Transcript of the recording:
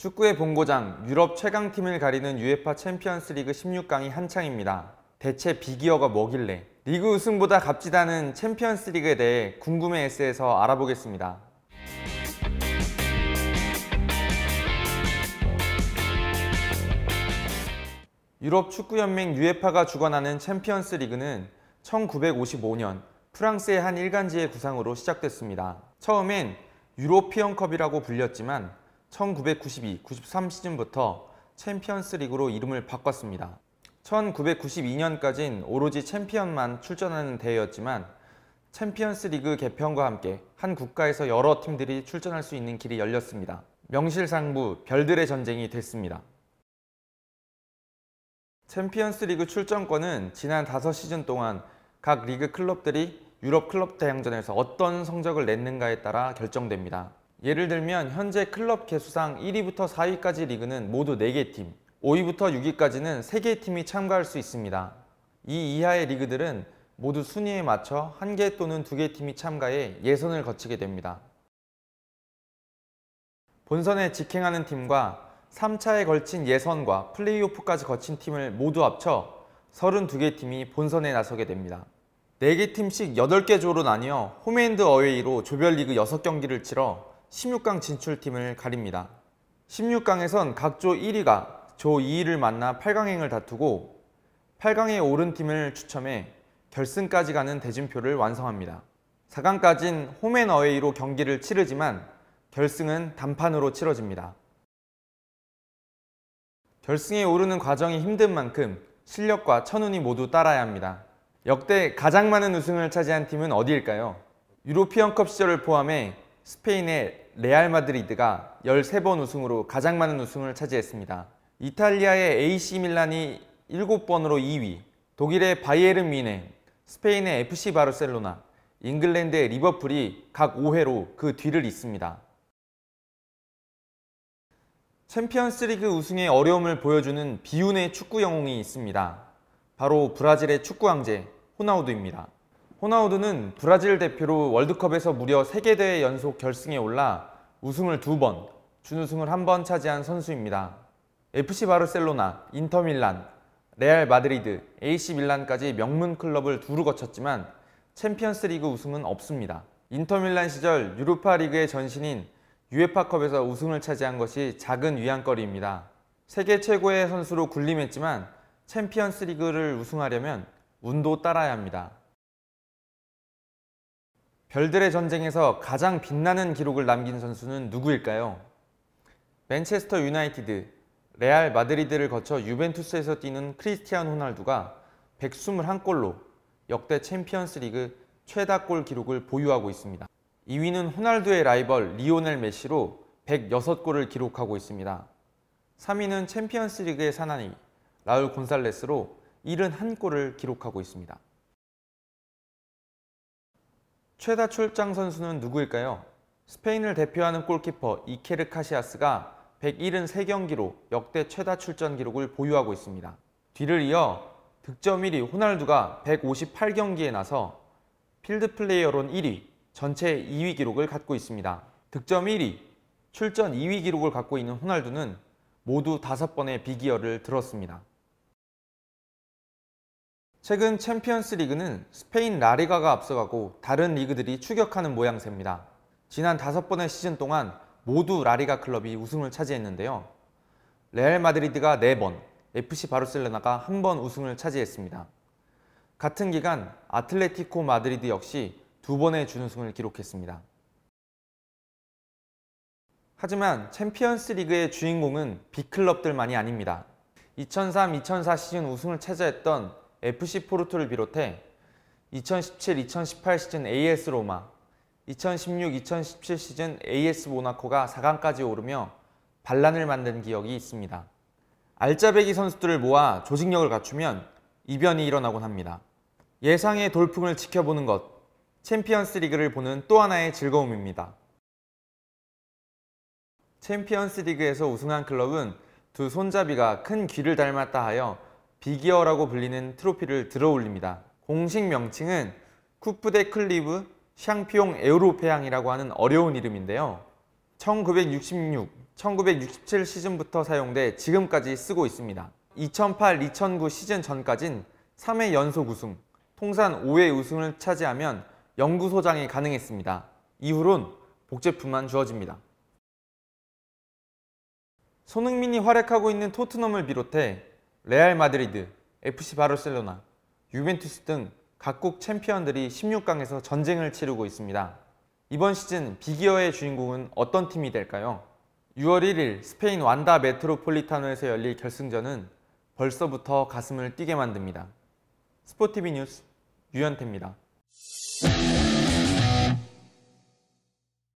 축구의 본고장 유럽 최강팀을 가리는 UEFA 챔피언스 리그 16강이 한창입니다. 대체 비기어가 뭐길래 리그 우승보다 값지다는 챔피언스 리그에 대해 궁금해 에세에서 알아보겠습니다. 유럽 축구연맹 UEFA가 주관하는 챔피언스 리그는 1955년 프랑스의 한 일간지의 구상으로 시작됐습니다. 처음엔 유로피언컵이라고 불렸지만 1992, 93 시즌부터 챔피언스 리그로 이름을 바꿨습니다. 1992년까진 오로지 챔피언만 출전하는 대회였지만 챔피언스 리그 개편과 함께 한 국가에서 여러 팀들이 출전할 수 있는 길이 열렸습니다. 명실상부 별들의 전쟁이 됐습니다. 챔피언스 리그 출전권은 지난 5시즌 동안 각 리그 클럽들이 유럽 클럽 대항전에서 어떤 성적을 냈는가에 따라 결정됩니다. 예를 들면 현재 클럽 개수상 1위부터 4위까지 리그는 모두 4개 팀, 5위부터 6위까지는 3개 팀이 참가할 수 있습니다. 이 이하의 리그들은 모두 순위에 맞춰 1개 또는 2개 팀이 참가해 예선을 거치게 됩니다. 본선에 직행하는 팀과 3차에 걸친 예선과 플레이오프까지 거친 팀을 모두 합쳐 32개 팀이 본선에 나서게 됩니다. 4개 팀씩 8개 조로 나뉘어 홈앤드 어웨이로 조별리그 6경기를 치러 16강 진출팀을 가립니다. 16강에선 각 조 1위가 조 2위를 만나 8강행을 다투고 8강에 오른 팀을 추첨해 결승까지 가는 대진표를 완성합니다. 4강까진 홈앤어웨이로 경기를 치르지만 결승은 단판으로 치러집니다. 결승에 오르는 과정이 힘든 만큼 실력과 천운이 모두 따라야 합니다. 역대 가장 많은 우승을 차지한 팀은 어디일까요? 유로피언컵 시절을 포함해 스페인의 레알 마드리드가 13번 우승으로 가장 많은 우승을 차지했습니다. 이탈리아의 AC 밀란이 7번으로 2위, 독일의 바이에른 뮌헨, 스페인의 FC 바르셀로나, 잉글랜드의 리버풀이 각 5회로 그 뒤를 잇습니다. 챔피언스리그 우승의 어려움을 보여주는 비운의 축구 영웅이 있습니다. 바로 브라질의 축구 황제 호나우두입니다. 호나우두는 브라질 대표로 월드컵에서 무려 3개 대회 연속 결승에 올라 우승을 2번, 준우승을 1번 차지한 선수입니다. FC 바르셀로나, 인터밀란, 레알 마드리드, AC 밀란까지 명문 클럽을 두루 거쳤지만 챔피언스리그 우승은 없습니다. 인터밀란 시절 유로파리그의 전신인 유에파컵에서 우승을 차지한 것이 작은 위안거리입니다. 세계 최고의 선수로 군림했지만 챔피언스리그를 우승하려면 운도 따라야 합니다. 별들의 전쟁에서 가장 빛나는 기록을 남긴 선수는 누구일까요? 맨체스터 유나이티드, 레알 마드리드를 거쳐 유벤투스에서 뛰는 크리스티안 호날두가 121골로 역대 챔피언스 리그 최다 골 기록을 보유하고 있습니다. 2위는 호날두의 라이벌 리오넬 메시로 106골을 기록하고 있습니다. 3위는 챔피언스 리그의 사나이 라울 곤살레스로 71골을 기록하고 있습니다. 최다 출장 선수는 누구일까요? 스페인을 대표하는 골키퍼 이케르 카시아스가 173경기로 역대 최다 출전 기록을 보유하고 있습니다. 뒤를 이어 득점 1위 호날두가 158경기에 나서 필드 플레이어론 1위, 전체 2위 기록을 갖고 있습니다. 득점 1위, 출전 2위 기록을 갖고 있는 호날두는 모두 5번의 비기어를 들었습니다. 최근 챔피언스 리그는 스페인 라리가가 앞서가고 다른 리그들이 추격하는 모양새입니다. 지난 다섯 번의 시즌 동안 모두 라리가 클럽이 우승을 차지했는데요. 레알 마드리드가 4번, FC 바르셀로나가 한 번 우승을 차지했습니다. 같은 기간 아틀레티코 마드리드 역시 두 번의 준우승을 기록했습니다. 하지만 챔피언스 리그의 주인공은 빅클럽들만이 아닙니다. 2003-2004 시즌 우승을 차지했던 FC 포르투를 비롯해 2017-2018 시즌 AS 로마, 2016-2017 시즌 AS 모나코가 4강까지 오르며 반란을 만든 기억이 있습니다. 알짜배기 선수들을 모아 조직력을 갖추면 이변이 일어나곤 합니다. 예상의 돌풍을 지켜보는 것, 챔피언스 리그를 보는 또 하나의 즐거움입니다. 챔피언스 리그에서 우승한 클럽은 두 손잡이가 큰 귀를 닮았다 하여 비기어라고 불리는 트로피를 들어올립니다. 공식 명칭은 쿠프데 클리브 샹피옹 에우로페양이라고 하는 어려운 이름인데요. 1966, 1967 시즌부터 사용돼 지금까지 쓰고 있습니다. 2008-2009 시즌 전까진 3회 연속 우승, 통산 5회 우승을 차지하면 연구 소장이 가능했습니다. 이후론 복제품만 주어집니다. 손흥민이 활약하고 있는 토트넘을 비롯해 레알 마드리드, FC 바르셀로나, 유벤투스 등 각국 챔피언들이 16강에서 전쟁을 치르고 있습니다. 이번 시즌 비기어의 주인공은 어떤 팀이 될까요? 6월 1일 스페인 완다 메트로폴리타노에서 열릴 결승전은 벌써부터 가슴을 뛰게 만듭니다. 스포티비 뉴스 유현태입니다.